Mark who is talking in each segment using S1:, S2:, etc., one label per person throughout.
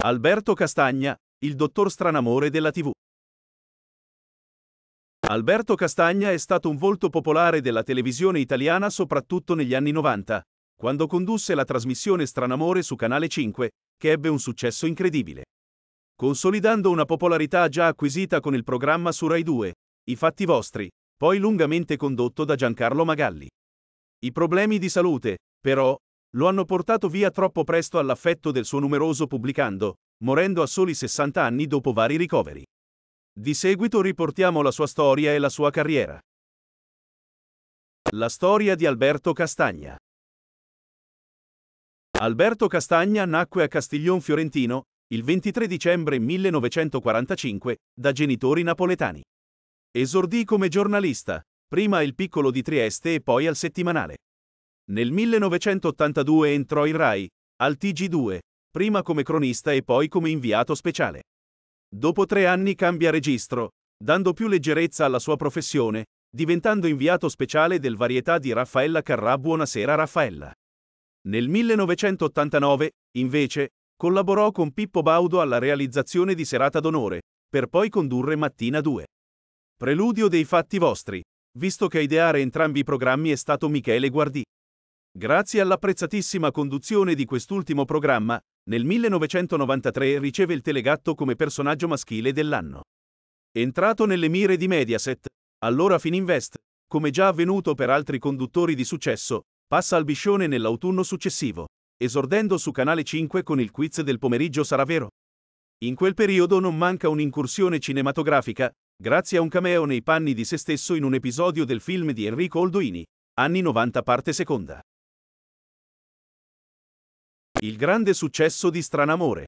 S1: Alberto Castagna, il dottor Stranamore della TV. Alberto Castagna è stato un volto popolare della televisione italiana soprattutto negli anni 90, quando condusse la trasmissione Stranamore su Canale 5, che ebbe un successo incredibile. Consolidando una popolarità già acquisita con il programma su Rai 2, I Fatti Vostri, poi lungamente condotto da Giancarlo Magalli. I problemi di salute, però, lo hanno portato via troppo presto all'affetto del suo numeroso pubblicando, morendo a soli 60 anni dopo vari ricoveri. Di seguito riportiamo la sua storia e la sua carriera. La storia di Alberto Castagna. Alberto Castagna nacque a Castiglion Fiorentino, il 23 dicembre 1945, da genitori napoletani. Esordì come giornalista, prima al Piccolo di Trieste e poi al Settimanale. Nel 1982 entrò in Rai, al TG2, prima come cronista e poi come inviato speciale. Dopo tre anni cambia registro, dando più leggerezza alla sua professione, diventando inviato speciale del varietà di Raffaella Carrà Buonasera Raffaella. Nel 1989, invece, collaborò con Pippo Baudo alla realizzazione di Serata d'Onore, per poi condurre Mattina 2. Preludio dei fatti vostri, visto che a ideare entrambi i programmi è stato Michele Guardì. Grazie all'apprezzatissima conduzione di quest'ultimo programma, nel 1993 riceve il Telegatto come personaggio maschile dell'anno. Entrato nelle mire di Mediaset, allora Fininvest, come già avvenuto per altri conduttori di successo, passa al Biscione nell'autunno successivo, esordendo su Canale 5 con il quiz del pomeriggio Sarà vero? In quel periodo non manca un'incursione cinematografica, grazie a un cameo nei panni di se stesso in un episodio del film di Enrico Oldoini, anni 90 parte seconda. Il grande successo di Stranamore.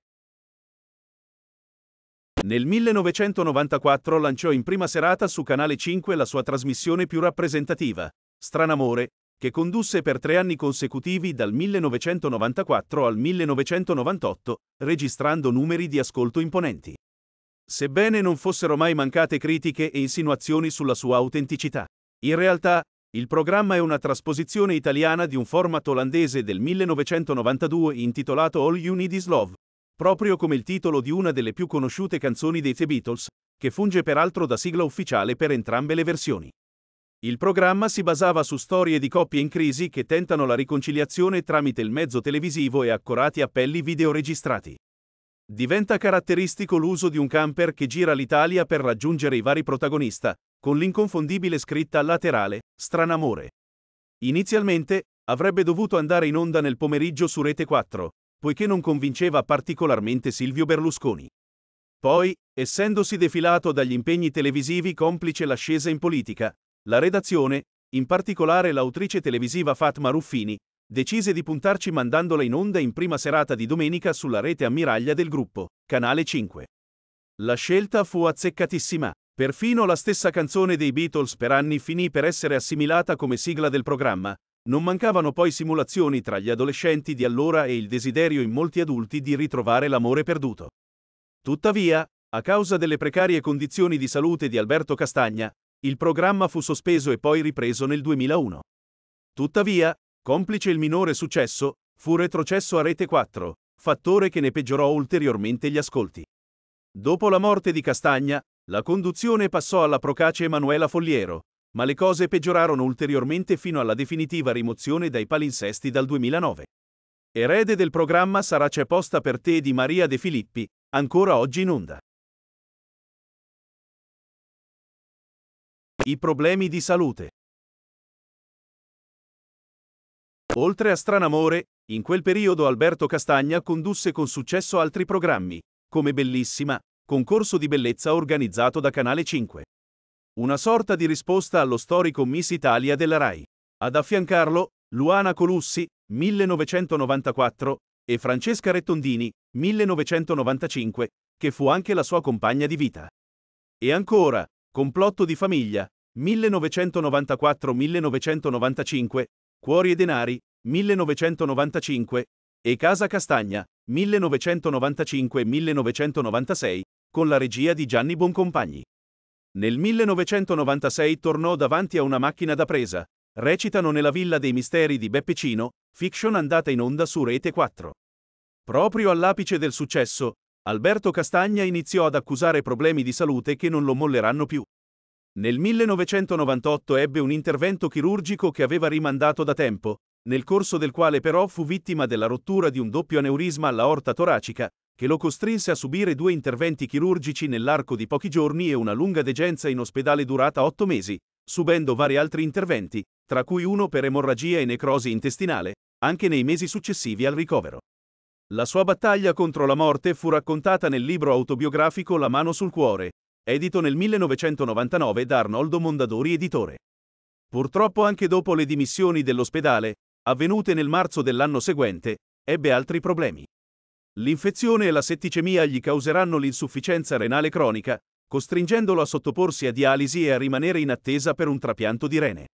S1: Nel 1994 lanciò in prima serata su Canale 5 la sua trasmissione più rappresentativa, Stranamore, che condusse per tre anni consecutivi dal 1994 al 1998, registrando numeri di ascolto imponenti. Sebbene non fossero mai mancate critiche e insinuazioni sulla sua autenticità, in realtà, il programma è una trasposizione italiana di un format olandese del 1992 intitolato All You Need Is Love, proprio come il titolo di una delle più conosciute canzoni dei The Beatles, che funge peraltro da sigla ufficiale per entrambe le versioni. Il programma si basava su storie di coppie in crisi che tentano la riconciliazione tramite il mezzo televisivo e accorati appelli videoregistrati. Diventa caratteristico l'uso di un camper che gira l'Italia per raggiungere i vari protagonisti, con l'inconfondibile scritta laterale, Stranamore. Inizialmente, avrebbe dovuto andare in onda nel pomeriggio su Rete 4, poiché non convinceva particolarmente Silvio Berlusconi. Poi, essendosi defilato dagli impegni televisivi complice l'ascesa in politica, la redazione, in particolare l'autrice televisiva Fatma Ruffini, decise di puntarci mandandola in onda in prima serata di domenica sulla rete ammiraglia del gruppo, Canale 5. La scelta fu azzeccatissima. Perfino la stessa canzone dei Beatles per anni finì per essere assimilata come sigla del programma. Non mancavano poi simulazioni tra gli adolescenti di allora e il desiderio in molti adulti di ritrovare l'amore perduto. Tuttavia, a causa delle precarie condizioni di salute di Alberto Castagna, il programma fu sospeso e poi ripreso nel 2001. Tuttavia, complice il minore successo, fu retrocesso a Rete 4, fattore che ne peggiorò ulteriormente gli ascolti. Dopo la morte di Castagna, la conduzione passò alla procace Emanuela Fogliero, ma le cose peggiorarono ulteriormente fino alla definitiva rimozione dai palinsesti dal 2009. Erede del programma sarà C'è posta per te di Maria De Filippi, ancora oggi in onda. I problemi di salute. Oltre a Stranamore, in quel periodo Alberto Castagna condusse con successo altri programmi, come Bellissima, concorso di bellezza organizzato da Canale 5. Una sorta di risposta allo storico Miss Italia della RAI. Ad affiancarlo, Luana Colussi, 1994, e Francesca Rettondini, 1995, che fu anche la sua compagna di vita. E ancora, Complotto di famiglia, 1994-1995, Cuori e denari, 1995, e Casa Castagna, 1995-1996, con la regia di Gianni Boncompagni. Nel 1996 tornò davanti a una macchina da presa. Recitano nella Villa dei Misteri di Beppecino, fiction andata in onda su Rete 4. Proprio all'apice del successo, Alberto Castagna iniziò ad accusare problemi di salute che non lo molleranno più. Nel 1998 ebbe un intervento chirurgico che aveva rimandato da tempo, nel corso del quale però fu vittima della rottura di un doppio aneurisma alla all'aorta toracica, che lo costrinse a subire due interventi chirurgici nell'arco di pochi giorni e una lunga degenza in ospedale durata otto mesi, subendo vari altri interventi, tra cui uno per emorragia e necrosi intestinale, anche nei mesi successivi al ricovero. La sua battaglia contro la morte fu raccontata nel libro autobiografico La mano sul cuore, edito nel 1999 da Arnoldo Mondadori editore. Purtroppo anche dopo le dimissioni dell'ospedale, avvenute nel marzo dell'anno seguente, ebbe altri problemi. L'infezione e la setticemia gli causeranno l'insufficienza renale cronica, costringendolo a sottoporsi a dialisi e a rimanere in attesa per un trapianto di rene.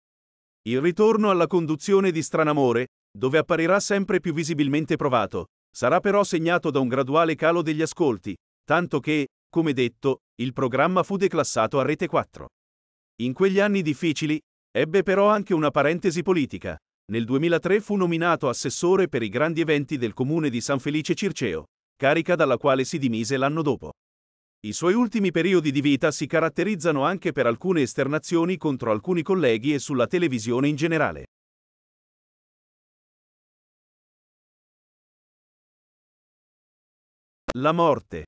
S1: Il ritorno alla conduzione di Stranamore, dove apparirà sempre più visibilmente provato, sarà però segnato da un graduale calo degli ascolti, tanto che, come detto, il programma fu declassato a Rete 4. In quegli anni difficili, ebbe però anche una parentesi politica. Nel 2003 fu nominato assessore per i grandi eventi del comune di San Felice Circeo, carica dalla quale si dimise l'anno dopo. I suoi ultimi periodi di vita si caratterizzano anche per alcune esternazioni contro alcuni colleghi e sulla televisione in generale. La morte.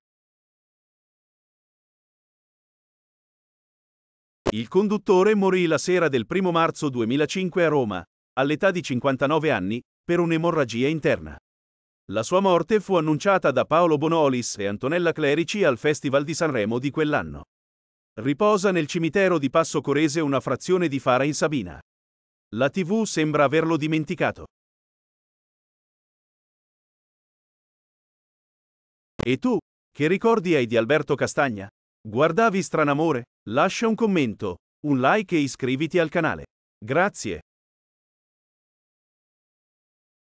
S1: Il conduttore morì la sera del 1 marzo 2005 a Roma, all'età di 59 anni, per un'emorragia interna. La sua morte fu annunciata da Paolo Bonolis e Antonella Clerici al Festival di Sanremo di quell'anno. Riposa nel cimitero di Passo Corese una frazione di Fara in Sabina. La TV sembra averlo dimenticato. E tu, che ricordi hai di Alberto Castagna? Guardavi Stranamore? Lascia un commento, un like e iscriviti al canale. Grazie.